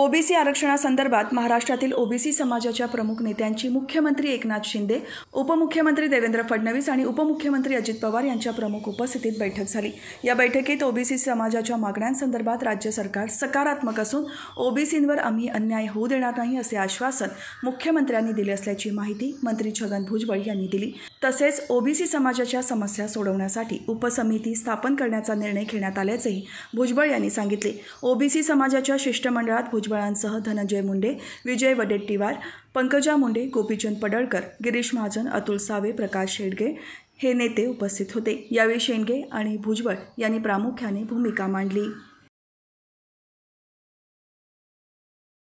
OBC आरक्षणासंदर्भात महाराष्ट्रातील OBC समाजाच्या प्रमुख नेत्यांची मुख्यमंत्री एकनाथ शिंदे उपमुख्यमंत्री देवेंद्र फडणवीस आणि उपमुख्यमंत्री अजित पवार यांच्या प्रमुख उपस्थितीत बैठक झाली या बैठकीत ओबीसी समाजाच्या मागण्यांसंदर्भात राज्य सरकार सकारात्मक असून ओबीसींवर आम्ही अन्याय होऊ देणार नाही असे आश्वासन मुख्यमंत्र्यांनी दिले असल्याची माहिती मंत्री छगन भुजबळ यांनी दिली तसेच ओबीसी समाजाच्या समस्या सोडवण्यासाठी उपसमिती स्थापन करण्याचा निर्णय घेण्यात आल्याचेही भुजबळ यांनी सांगितले ओबीसी समाजाच्या शिष्टमंडळात भुजबळांसह धनंजय मुंडे विजय वडेट्टीवार पंकजा मुंडे गोपीचंद पडळकर गिरीश महाजन अतुल सावे प्रकाश शेडगे हे नेते उपस्थित होते यावेळी शेंडगे आणि भुजबळ यांनी प्रामुख्याने भूमिका मांडली